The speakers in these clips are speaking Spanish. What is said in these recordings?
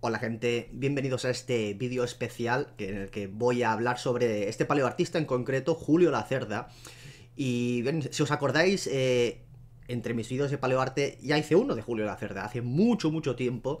Hola gente, bienvenidos a este vídeo especial en el que voy a hablar sobre este paleoartista en concreto, Julio Lacerda. Y si os acordáis, eh, entre mis vídeos de paleoarte ya hice uno de Julio Lacerda, hace mucho, mucho tiempo.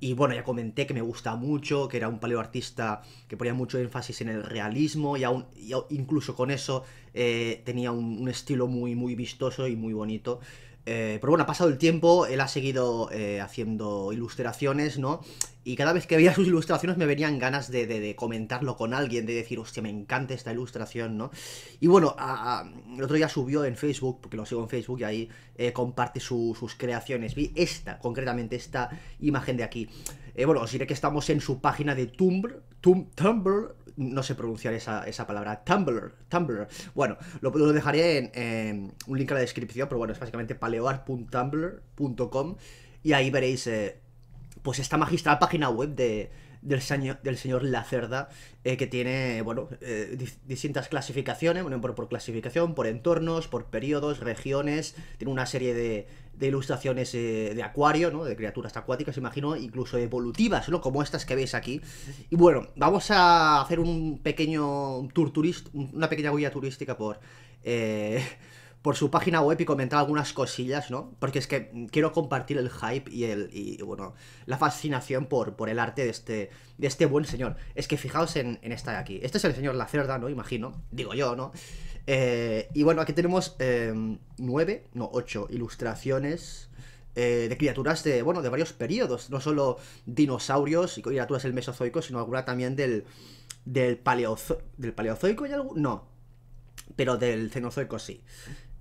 Y bueno, ya comenté que me gusta mucho, que era un paleoartista que ponía mucho énfasis en el realismo y, aún, incluso con eso eh, tenía un, un, estilo muy, muy vistoso y muy bonito. Eh, pero bueno, ha pasado el tiempo, él ha seguido eh, haciendo ilustraciones, ¿no? Y cada vez que veía sus ilustraciones me venían ganas de, de, comentarlo con alguien, de decir, hostia, me encanta esta ilustración, ¿no? Y bueno, el otro día subió en Facebook, porque lo sigo en Facebook y ahí eh, comparte sus creaciones. Vi esta, concretamente, esta imagen de aquí. bueno, os diré que estamos en su página de Tumblr, Tumblr, no sé pronunciar esa, palabra, Tumblr, Tumblr. Bueno, lo, dejaré en, un link a la descripción, pero bueno, es básicamente paleoart.tumblr.com y ahí veréis eh, pues esta magistral página web de, del, señor, del señor Lacerda, eh, que tiene, bueno, eh, distintas clasificaciones, bueno, por, clasificación, por entornos, por periodos, regiones, tiene una serie de, de ilustraciones eh, de acuario, ¿no? De criaturas acuáticas, imagino, incluso evolutivas, ¿no? Como estas que veis aquí. Y bueno, vamos a hacer un pequeño tour turístico una pequeña guía turística por... Eh, por su página web y comentar algunas cosillas, ¿no? Porque es que quiero compartir el hype y el y, bueno, la fascinación por, por el arte de este, de este buen señor. Es que fijaos en, esta de aquí. Este es el señor Lacerda, ¿no? Imagino. Digo yo, ¿no? Eh, y bueno, aquí tenemos em, nueve, no, ocho ilustraciones eh, de criaturas de, bueno, de varios periodos, no solo dinosaurios y criaturas del Mesozoico, sino alguna también del, del, del Paleozoico y algo, no, pero del Cenozoico sí.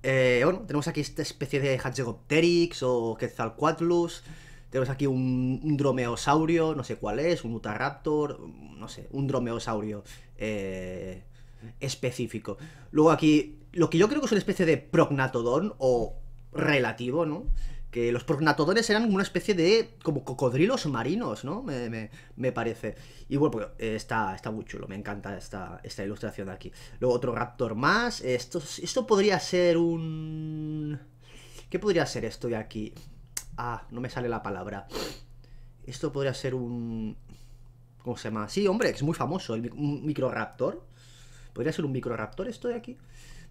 Eh, bueno, tenemos aquí esta especie de Hatchegopteryx o Quetzalcoatlus, tenemos aquí un, dromeosaurio, no sé cuál es, un Utahraptor, no sé, un dromeosaurio. Eh, específico. Luego aquí, lo que yo creo que es una especie de prognatodón o relativo, ¿no? Que los prognatodones eran una especie de como cocodrilos marinos, ¿no? Me, parece. Y bueno, pues, eh, está, está muy chulo, me encanta esta, esta ilustración de aquí. Luego otro raptor más. Esto, esto podría ser un... ¿Qué podría ser esto de aquí? Ah, no me sale la palabra. Esto podría ser un... ¿Cómo se llama? Sí, hombre, es muy famoso, el, micro microraptor. ¿Podría ser un microraptor esto de aquí?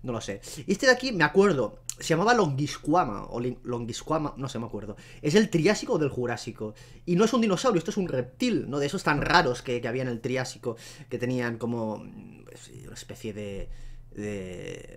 No lo sé. Este de aquí, me acuerdo, se llamaba Longisquama, o Longisquama, no sé, me acuerdo. Es el Triásico o del Jurásico. Y no es un dinosaurio, esto es un reptil, ¿no? De esos tan raros que, que había en el Triásico, que tenían como pues, una especie de... de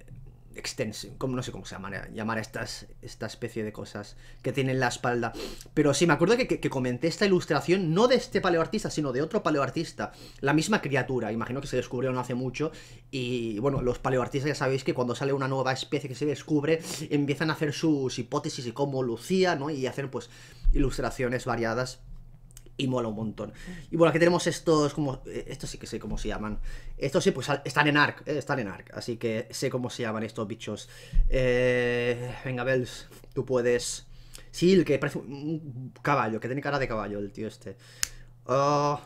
como, no sé cómo se llama, llamar a estas, esta especie de cosas que tienen la espalda. Pero sí, me acuerdo que, comenté esta ilustración, no de este paleoartista, sino de otro paleoartista, la misma criatura, imagino que se descubrió no hace mucho, y bueno, los paleoartistas ya sabéis que cuando sale una nueva especie que se descubre, empiezan a hacer sus hipótesis y cómo lucía, ¿no? Y hacen pues ilustraciones variadas y mola un montón. Y bueno, aquí tenemos estos, como, eh, estos sí que sé cómo se llaman. Estos sí, pues están en ARC, eh, están en ARC, así que sé cómo se llaman estos bichos. Eh, venga, Bells, tú puedes... Sí, el que parece un caballo, que tiene cara de caballo, el tío este. Oh,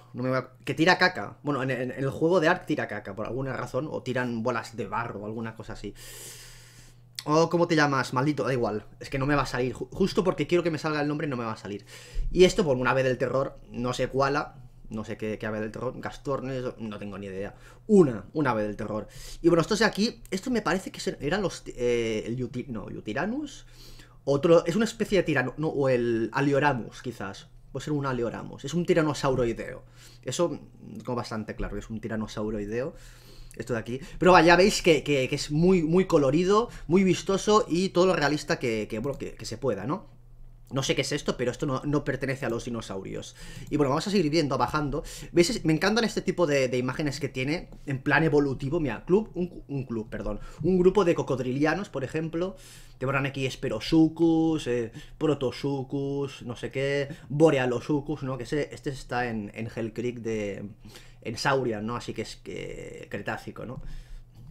que tira caca. Bueno, en, el juego de Ark tira caca, por alguna razón. O tiran bolas de barro, O alguna cosa así. Oh, ¿cómo te llamas? Maldito, da igual. Es que no me va a salir. Justo porque quiero que me salga el nombre, no me va a salir. Y esto por una ave del terror, no sé cuál, no sé qué, ave del terror, Gastornes, no tengo ni idea. Una, una ave del terror. Y bueno, esto de aquí, esto me parece que eran los. Eh, el Yuti, no, Yutiranus. Otro, es una especie de tirano, no, o el Alioramus, quizás. Puede ser un Alioramus. Es un tiranosauroideo. Eso, como mm, bastante claro, es un tiranosauroideo esto de aquí. Pero vaya, ya veis que, es muy, muy colorido, muy vistoso y todo lo realista que, se pueda, ¿no? No sé qué es esto, pero esto no, pertenece a los dinosaurios. Y bueno, vamos a seguir viendo, bajando. ¿Veis? Me encantan este tipo de, imágenes que tiene en plan evolutivo. Mira, club, un, club, perdón. Un grupo de cocodrilianos, por ejemplo. Te borran aquí Esperosucus, eh, Protosucus, no sé qué. Borealosucus, ¿no? Que sé, este está en, en Hell Creek de... En Saurian, ¿no? Así que es que, Cretácico, ¿no?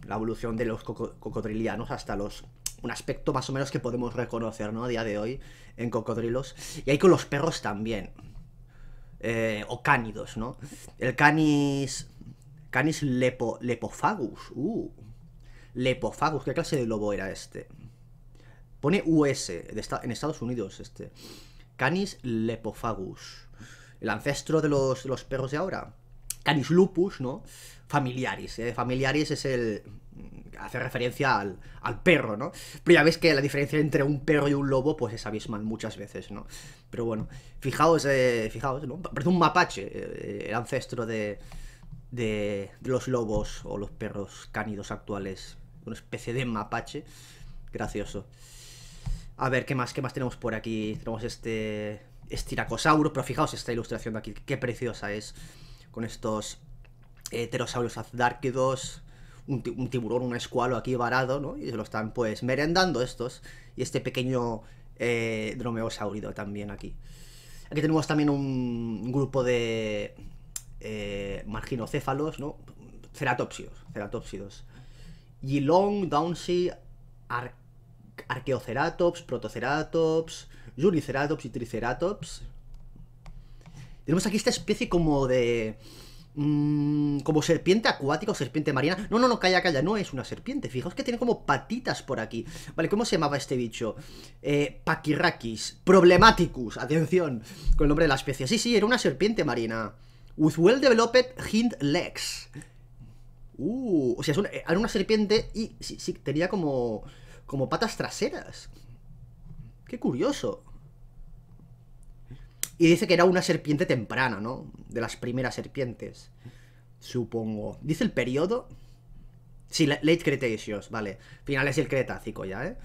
La evolución de los cocodrilianos hasta los un aspecto más o menos que podemos reconocer, ¿no? A día de hoy en cocodrilos. Y hay con los perros también. Eh, o cánidos, ¿no? El canis... Canis lepo, Uh. Lepophagus. ¿Qué clase de lobo era este? Pone US de en Estados Unidos este. Canis lepofagus El ancestro de los perros de ahora. Canis lupus, ¿no? Familiaris. Eh, familiaris es el. Mm, hace referencia al, perro, ¿no? Pero ya veis que la diferencia entre un perro y un lobo, pues es abismal muchas veces, ¿no? Pero bueno, fijaos, eh, fijaos, ¿no? Parece un mapache, eh, el ancestro de, de, los lobos o los perros cánidos actuales. Una especie de mapache. Gracioso. A ver, ¿qué más? ¿Qué más tenemos por aquí? Tenemos este. Estiracosauro, pero fijaos esta ilustración de aquí, qué preciosa es con estos eh, pterosaurios azdárquidos, un, tiburón, un escualo aquí varado, ¿no? Y se lo están pues merendando estos. Y este pequeño eh, dromeosaurido también aquí. Aquí tenemos también un grupo de eh, marginocéfalos, ¿no? Ceratopsios, ceratopsidos. Yilong, Downsy, Archeoceratops, Arqueoceratops, Protoceratops, Juniceratops y Triceratops. Tenemos aquí esta especie como de... Mm, como serpiente acuática o serpiente marina. No, no, no, calla, calla, no es una serpiente. Fijaos que tiene como patitas por aquí. Vale, ¿cómo se llamaba este bicho? Eh, Problematicus, atención, con el nombre de la especie. Sí, sí, era una serpiente marina. With well developed hind legs. Uh, o sea, es una, eh, era una serpiente y sí, sí, tenía como, como patas traseras. Qué curioso. Y dice que era una serpiente temprana, ¿no? De las primeras serpientes. Supongo. ¿Dice el periodo? Sí, Late Cretaceous, vale. Finales del Cretácico ya, ¿eh?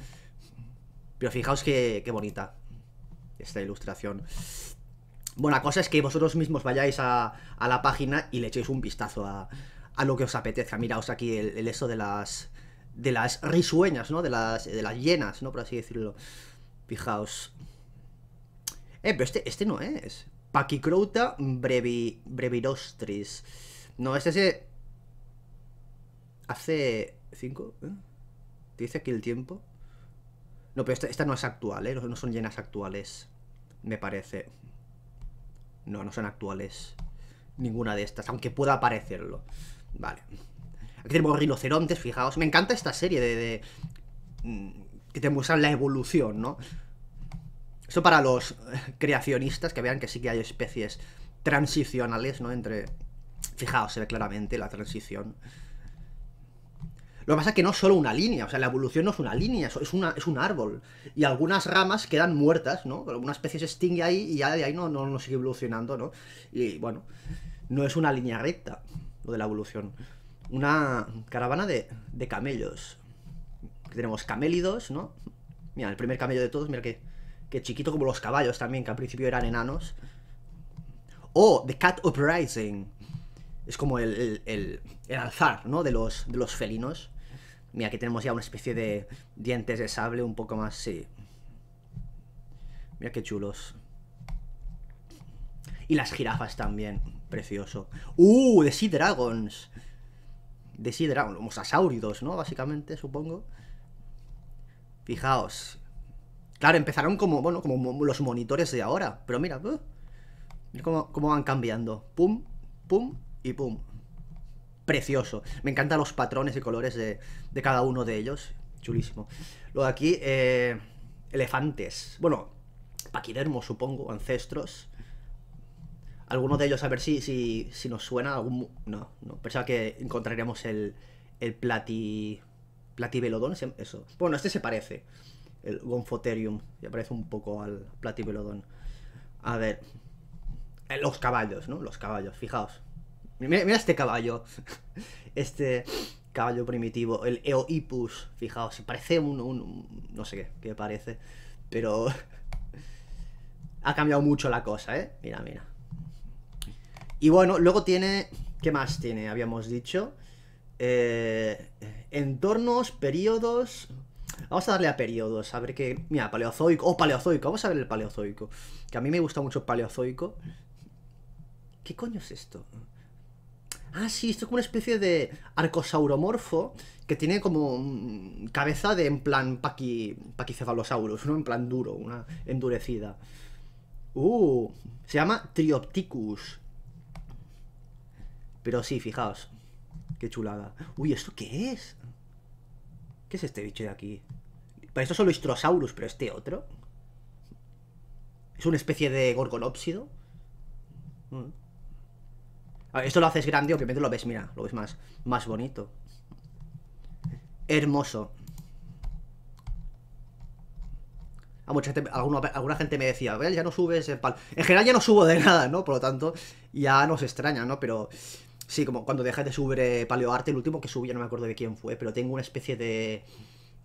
Pero fijaos qué, bonita esta ilustración. Bueno, la cosa es que vosotros mismos vayáis a, la página y le echéis un vistazo a, a lo que os apetezca. Miraos aquí el, eso de las de las risueñas, ¿no? De las, de las llenas, ¿no? Por así decirlo. Fijaos. Eh, pero este, este no es. Paquicrouta brevi, brevirostris. No, este se... Hace... ¿Cinco? ¿Te ¿eh? dice aquí el tiempo? No, pero esta, no es actual, ¿eh? No, son llenas actuales, me parece. No, no son actuales. Ninguna de estas, aunque pueda parecerlo. Vale. Aquí tenemos rinocerontes, fijaos. Me encanta esta serie de... de mm, que te muestran la evolución, ¿no? eso para los eh, creacionistas que vean que sí que hay especies transicionales, ¿no? Entre... Fijaos, se ve claramente la transición. Lo que pasa es que no es solo una línea, o sea, la evolución no es una línea, es, es un árbol. Y algunas ramas quedan muertas, ¿no? Alguna especie se extingue ahí y ya de ahí no, no, no sigue evolucionando, ¿no? Y bueno, no es una línea recta lo de la evolución. Una caravana de, de camellos. tenemos camélidos, ¿no? Mira, el primer camello de todos, mira que que chiquito como los caballos también, que al principio eran enanos. O The Cat Uprising. Es como el, el, alzar, ¿no? De los, de los felinos. Mira, aquí tenemos ya una especie de dientes de sable un poco más, sí. Mira qué chulos. Y las jirafas también. Precioso. ¡Uh! The Sea Dragons. The Sea Dragons. Mosasáuridos, ¿no? Básicamente, supongo. Fijaos. Claro, empezaron como, bueno, como los monitores de ahora. Pero mira, uh, cómo, van cambiando. Pum, pum y pum. Precioso. Me encantan los patrones y colores de, cada uno de ellos. Chulísimo. Luego aquí, eh, elefantes. Bueno, paquidermos, supongo, ancestros. Algunos de ellos, a ver si, si, nos suena algún... No, no. Pensaba que encontraríamos el, el plati... Platibelodón, eso. Bueno, este se parece el gonfoterium. ya parece un poco al Platypelodon. A ver, eh, los caballos, ¿no? Los caballos, fijaos. Mira, este caballo, este caballo primitivo, el eoipus. fijaos, parece un, no sé qué, qué parece, pero ha cambiado mucho la cosa, ¿eh? Mira, mira. Y bueno, luego tiene, ¿qué más tiene? Habíamos dicho. Eh, entornos, periodos, Vamos a darle a periodos, a ver qué... Mira, paleozoico. Oh, paleozoico. Vamos a ver el paleozoico. Que a mí me gusta mucho el paleozoico. ¿Qué coño es esto? Ah, sí, esto es como una especie de arcosauromorfo que tiene como mm, cabeza de en plan paqui, paquicefalosaurus, ¿no? En plan duro, una endurecida. Uh, se llama Triopticus. Pero sí, fijaos. Qué chulada. Uy, ¿esto qué es? ¿Qué es este bicho de aquí? Para esto solo Istrosaurus, pero este otro. Es una especie de gorgonópsido. Mm. A esto lo haces grande, obviamente lo ves, mira, lo ves más, más bonito. Hermoso. Ah, A alguna, gente me decía, ya no subes el palo. En general ya no subo de nada, ¿no? Por lo tanto, ya nos extraña, ¿no? Pero Sí, como cuando dejé de subir eh, paleoarte, el último que subí, no me acuerdo de quién fue, pero tengo una especie de.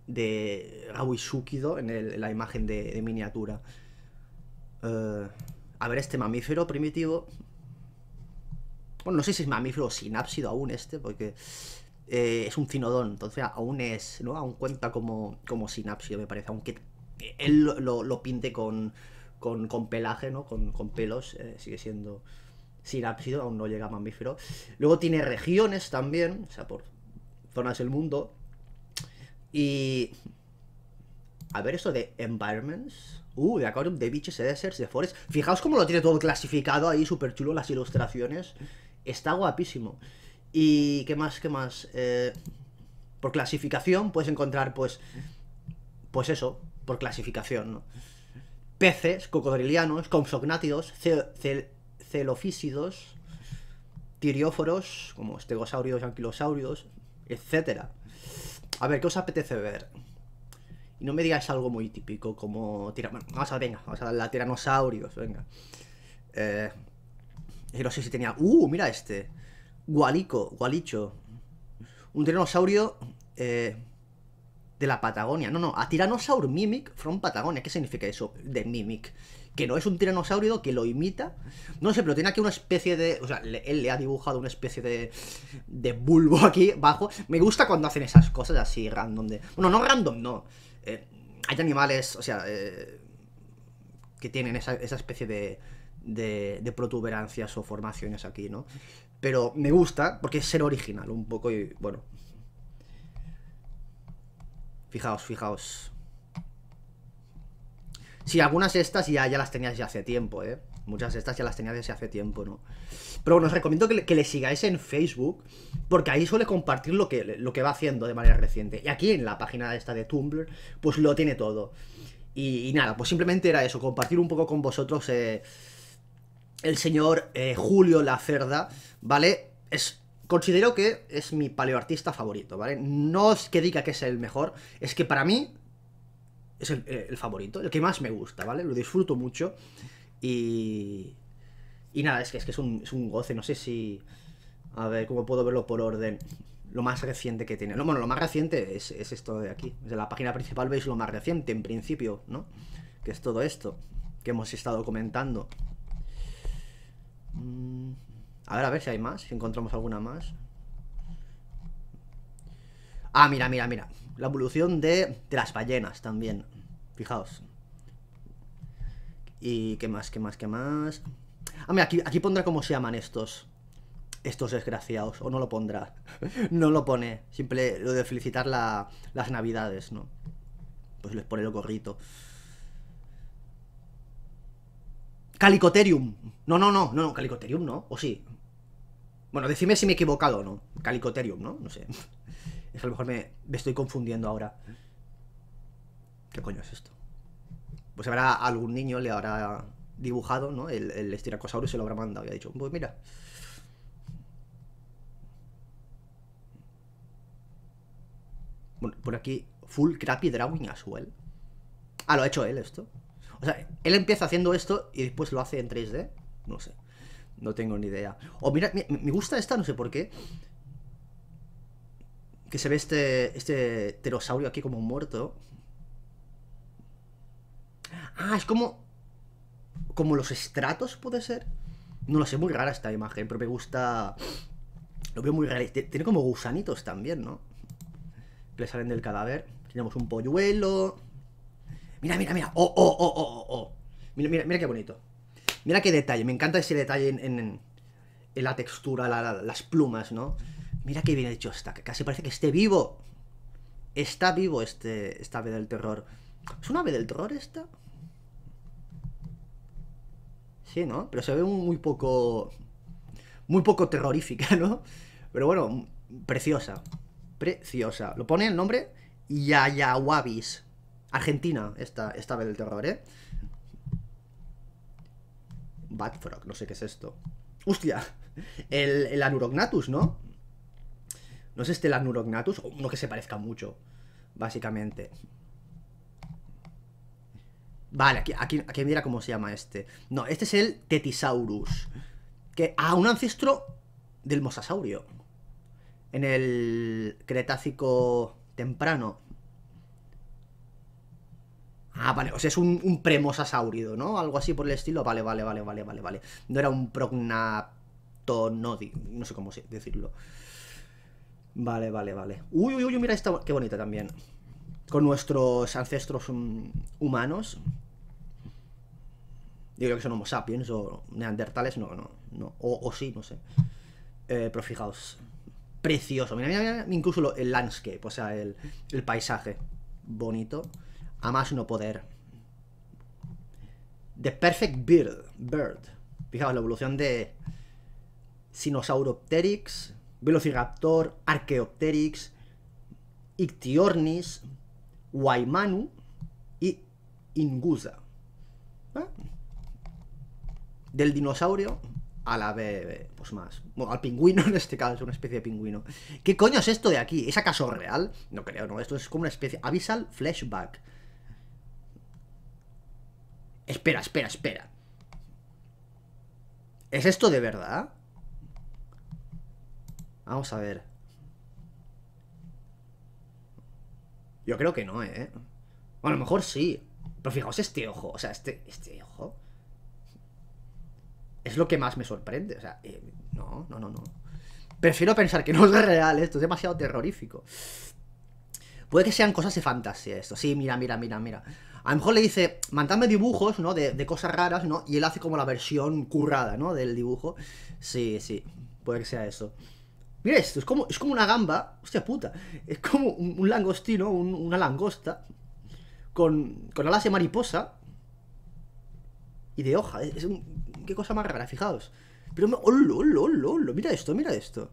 de. Raui en, la imagen de, miniatura. Eh, a ver, este mamífero primitivo. Bueno, no sé si es mamífero o sinápsido aún este, porque. Eh, es un cinodón, entonces aún es, ¿no? Aún cuenta como, como me parece, aunque él lo, pinte con, con, con, pelaje, ¿no? Con, pelos, sigue siendo sin ábside, aún no llega mamífero. Luego tiene regiones también, o sea, por zonas del mundo. Y... A ver esto de environments. Uh, de aquarium, de beaches, de deserts, de forest. Fijaos cómo lo tiene todo clasificado ahí, súper chulo, las ilustraciones. Está guapísimo. Y qué más, qué más. Eh, por clasificación puedes encontrar, pues, pues eso, por clasificación, ¿no? Peces, cocodrilianos, consognátidos, cel celofísidos, tirióforos, como estegosaurios, anquilosaurios, etc. A ver, ¿qué os apetece ver? Y no me digáis algo muy típico como... Tira... vamos a venga, vamos a darle tiranosaurios, venga. Eh, yo no sé si tenía... ¡Uh, mira este! Gualico, gualicho. Un tiranosaurio eh, de la Patagonia. No, no, a tiranosaur Mimic from Patagonia. ¿Qué significa eso de Mimic? que no es un tiranosaurio, que lo imita. No sé, pero tiene aquí una especie de. O sea, él le ha dibujado una especie de. de bulbo aquí bajo. Me gusta cuando hacen esas cosas así random de. Bueno, no random, no. Eh, hay animales, o sea. Eh, que tienen esa, esa especie de, de, de. protuberancias o formaciones aquí, ¿no? Pero me gusta porque es ser original un poco y. bueno. Fijaos, fijaos. Sí, algunas estas ya, ya las tenías ya hace tiempo, ¿eh? Muchas de estas ya las tenías desde hace tiempo, ¿no? Pero bueno, os recomiendo que le, sigáis en Facebook, porque ahí suele compartir lo que, lo que va haciendo de manera reciente. Y aquí en la página esta de Tumblr, pues lo tiene todo. Y, nada, pues simplemente era eso, compartir un poco con vosotros eh, el señor eh, Julio Lacerda, ¿vale? Es, considero que es mi paleoartista favorito, ¿vale? No os que diga que es el mejor, es que para mí es eh, el, favorito, el que más me gusta, ¿vale? Lo disfruto mucho y... Y nada, es que es, que es, un, goce, no sé si... A ver, ¿cómo puedo verlo por orden? Lo más reciente que tiene. No, bueno, lo más reciente es, es esto de aquí. Desde la página principal veis lo más reciente, en principio, ¿no? Que es todo esto que hemos estado comentando. Mm, a ver, a ver si hay más, si encontramos alguna más. Ah, mira, mira, mira la evolución de, de las ballenas también. Fijaos. Y qué más, qué más, qué más. Ah, mira, aquí, aquí pondrá cómo se llaman estos. Estos desgraciados. O no lo pondrá. no lo pone. Simple lo de felicitar la, las navidades, ¿no? Pues les pone el gorrito. Calicoterium. No, no, no, no, Calicoterium no. ¿O sí? Bueno, decime si me he equivocado o no. Calicoterium, ¿no? No sé. Es que a lo mejor me, estoy confundiendo ahora. ¿Qué coño es esto? Pues habrá algún niño le habrá dibujado, ¿no? El, el y se lo habrá mandado. Y ha dicho, pues mira. por aquí, full crappy drawing as well. Ah, lo ha hecho él esto. O sea, él empieza haciendo esto y después lo hace en 3D. No sé. No tengo ni idea. O mira, me gusta esta, no sé por qué. Que se ve este, este pterosaurio aquí como muerto. Ah, es como... Como los estratos, puede ser. No lo sé, muy rara esta imagen, pero me gusta... Lo veo muy real Tiene como gusanitos también, ¿no? Que le salen del cadáver. Tenemos un polluelo. Mira, mira, mira. Oh, oh, oh, oh, oh. Mira, mira, mira qué bonito. Mira qué detalle. Me encanta ese detalle en, en, la textura, las plumas, ¿no? Mira qué bien hecho está, que casi parece que esté vivo. Está vivo este, esta ave del terror. ¿Es una ave del terror esta? Sí, ¿no? Pero se ve muy poco... Muy poco terrorífica, ¿no? Pero bueno, preciosa. Preciosa. Lo pone el nombre Yayawabis Argentina, esta, esta ave del terror, ¿eh? Batfrog, no sé qué es esto. ¡Hostia! el Anurognatus, ¿no? No es este Nurognatus o uno que se parezca mucho, básicamente. Vale, aquí, aquí, aquí, mira cómo se llama este. No, este es el Tetisaurus. Que, ah, un ancestro del mosasaurio. En el Cretácico temprano. Ah, vale, o sea, es un, un premosasaurido, ¿no? Algo así por el estilo. Vale, vale, vale, vale, vale, vale. No era un prognatonodi no sé cómo decirlo. Vale, vale, vale. Uy, uy, uy, mira esta, qué bonita también. Con nuestros ancestros mm, humanos. Yo que son homo sapiens o neandertales, no, no, no. O, sí, no sé. Eh, pero fijaos, precioso. Mira, mira, mira, incluso el landscape, o sea, el, paisaje. Bonito. A más no poder. The Perfect Bird. Bird. Fijaos, la evolución de Sinosauropteryx Velociraptor, Archaeopteryx, Ictiornis, Waimanu y Inguza. ¿Ah? Del dinosaurio a la pues más. Bueno, al pingüino en este caso, una especie de pingüino. ¿Qué coño es esto de aquí? ¿Es acaso real? No creo, no. Esto es como una especie. Avisal flashback. Espera, espera, espera. ¿Es esto de verdad? Vamos a ver. Yo creo que no, ¿eh? Bueno, a lo mejor sí. Pero fijaos este ojo. O sea, este, este ojo. Es lo que más me sorprende. O sea, eh, no, no, no, no. Prefiero pensar que no es real esto. Es demasiado terrorífico. Puede que sean cosas de fantasía esto. Sí, mira, mira, mira, mira. A lo mejor le dice, mandadme dibujos, ¿no? de cosas raras, ¿no? Y él hace como la versión currada, ¿no? Del dibujo. Sí, sí. Puede que sea eso. Mira esto, es como, es como una gamba, hostia puta, es como un, langostino, una langosta, con, con alas de mariposa y de hoja. Es, qué cosa más rara, fijaos. Pero, lo, lo, lo, Mira esto, mira esto.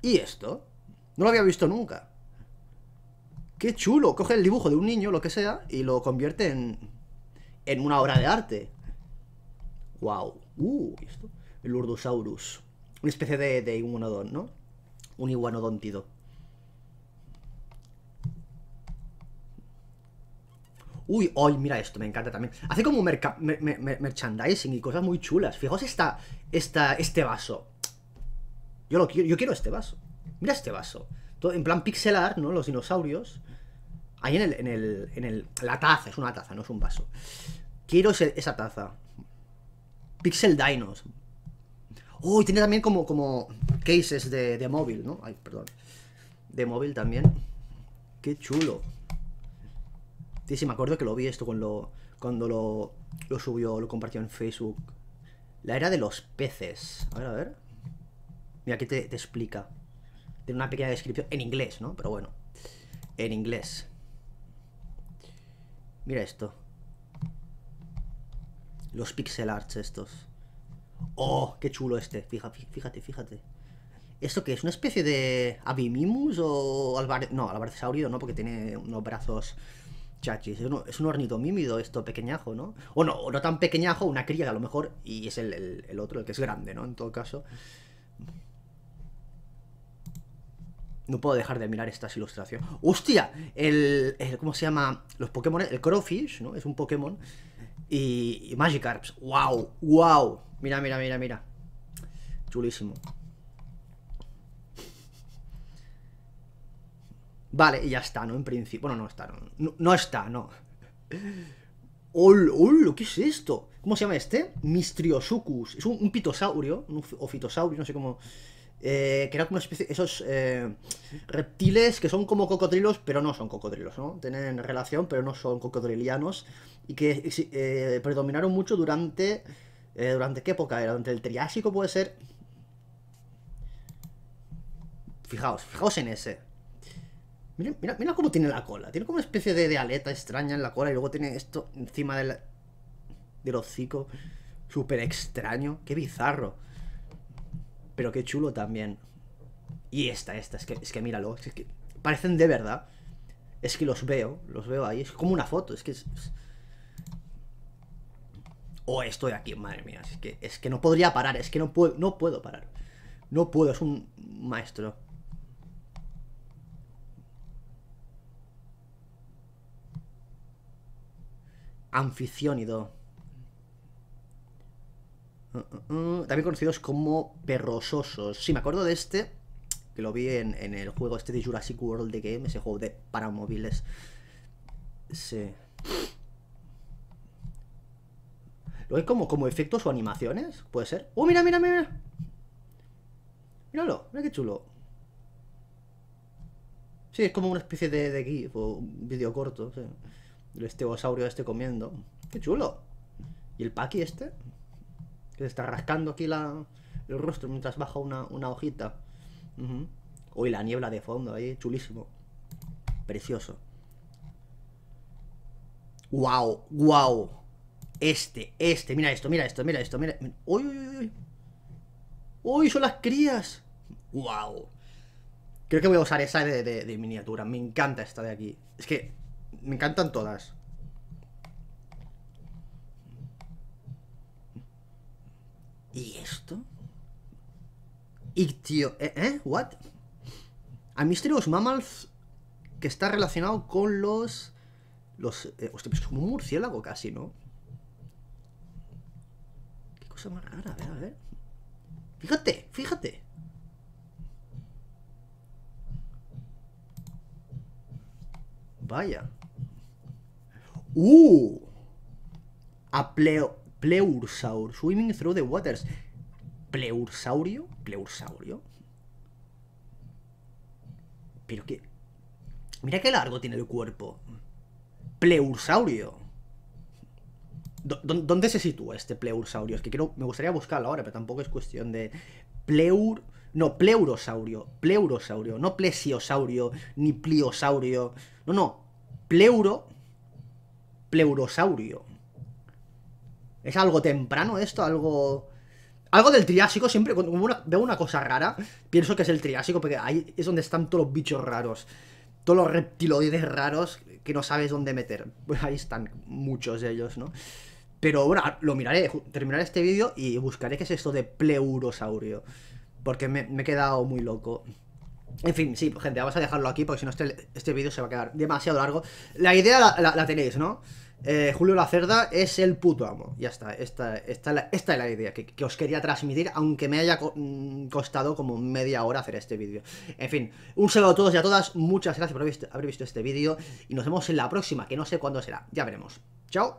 ¿Y esto? No lo había visto nunca. ¡Qué chulo! Coge el dibujo de un niño, lo que sea, y lo convierte en, en una obra de arte. ¡Wow! ¡Uh! esto? El Urdosaurus una especie de, de ¿no? Un iguanodontido. Uy, hoy, mira esto, me encanta también. Hace como merchandising y cosas muy chulas. Fijaos esta, esta, este vaso. Yo, lo quiero, yo quiero este vaso. Mira este vaso. Todo, en plan pixelar, ¿no? Los dinosaurios. Ahí en el, en el, La taza, es una taza, no es un vaso. Quiero esa taza. Pixel Dinos. Uy, Y tiene también como, como cases de, móvil, ¿no? Ay, perdón. De móvil también. Qué chulo. Sí, sí, me acuerdo que lo vi esto cuando, lo, subió, lo compartió en Facebook. La era de los peces. A ver, a ver. Mira, aquí te, te explica. Tiene una pequeña descripción en inglés, ¿no? Pero bueno. En inglés. Mira esto. Los pixel arts estos. Oh, qué chulo este. Fíjate, fíjate, fíjate. ¿Esto qué es? ¿Una especie de Abimimus o albar... No, albarcesaurio no, porque tiene unos brazos chachis. Es un, es esto, pequeñajo, ¿no? O no, no tan pequeñajo, una cría a lo mejor, y es el, otro, el que es grande, ¿no? En todo caso. No puedo dejar de mirar estas ilustraciones. ¡Hostia! El, el ¿Cómo se llama? Los Pokémon... El Crowfish, ¿no? Es un Pokémon y, Magic Magikarps. ¡Wow! ¡Wow! Mira, mira, mira, mira. Chulísimo. Vale, y ya está, ¿no? En principio... Bueno, no está, no. No, está, no. ¡Ol, oh ¿Qué es esto? ¿Cómo se llama este? Mistriosucus. Es un, pitosaurio, o fitosaurio, no sé cómo... Eh, que eran como una especie, esos eh, reptiles que son como cocodrilos, pero no son cocodrilos, ¿no? Tienen relación, pero no son cocodrilianos, y que eh, predominaron mucho durante, ¿durante qué época era? Durante el Triásico, puede ser. Fijaos, fijaos en ese. Mira, cómo tiene la cola. Tiene como una especie de, aleta extraña en la cola y luego tiene esto encima del, del hocico. Súper extraño. Qué bizarro. Pero qué chulo también. Y esta, esta, es que, es que míralo. que parecen de verdad. Es que los veo, los veo ahí. Es como una foto, es que es... O oh, estoy aquí, madre mía. Es que, es que no podría parar, es que no puedo, no puedo parar. No puedo, es un maestro. Anficiónido también conocidos como perrososos. Sí, me acuerdo de este, que lo vi en, el juego este de Jurassic World de Game, ese juego de paramóviles Sí. ¿Lo hay como, como efectos o animaciones? ¿Puede ser? ¡Oh, mira, mira, mira! Míralo, mira qué chulo. Sí, es como una especie de, de GIF o un vídeo corto, sí. El esteosaurio este comiendo. ¡Qué chulo! ¿Y el Paki este? se está rascando aquí la, el rostro mientras baja una, hojita. Uy, la niebla de fondo ahí, chulísimo. Precioso. ¡Wow! ¡Wow! Este, este, mira esto, mira esto, mira esto, mira. ¡Uy, uy, uy! ¡Uy, son las crías! ¡Wow! Creo que voy a usar esa de miniatura. Me encanta esta de aquí. Es que me encantan todas. Ictio... ¿Eh? ¿Eh? ¿What? A Mysterious Mammals que está relacionado con los... Los... Eh, hostia, es como un murciélago casi, ¿no? Qué cosa más rara, a ver, a ver. Fíjate, fíjate. Vaya. ¡Uh! A Pleursaur. Swimming through the waters. ¿Pleursaurio? pleurosaurio, Pero que... Mira qué largo tiene el cuerpo. pleurosaurio, ¿Dónde se sitúa este pleurosaurio Es que quiero, me gustaría buscarlo ahora, pero tampoco es cuestión de... Pleur... No, pleurosaurio. Pleurosaurio. No plesiosaurio, ni pliosaurio. No, no. Pleuro... Pleurosaurio. ¿Es algo temprano esto? ¿Algo algo del Triásico, siempre cuando veo una cosa rara, pienso que es el Triásico, porque ahí es donde están todos los bichos raros. Todos los reptiloides raros que no sabes dónde meter. Pues ahí están muchos de ellos, ¿no? Pero bueno, lo miraré, terminaré este vídeo y buscaré qué es esto de pleurosaurio. Porque me, he quedado muy loco. En fin, sí, gente, vamos a dejarlo aquí porque si no este, este vídeo se va a quedar demasiado largo. La idea la tenéis, ¿no? Eh, Julio Lacerda es el puto amo. Ya está, esta, esta, esta es la idea que, os quería transmitir, aunque me haya mm, costado como media hora hacer este vídeo. En fin, un saludo a todos y a todas, muchas gracias por visto, haber visto este vídeo y nos vemos en la próxima, que no sé cuándo será, ya veremos. Chao.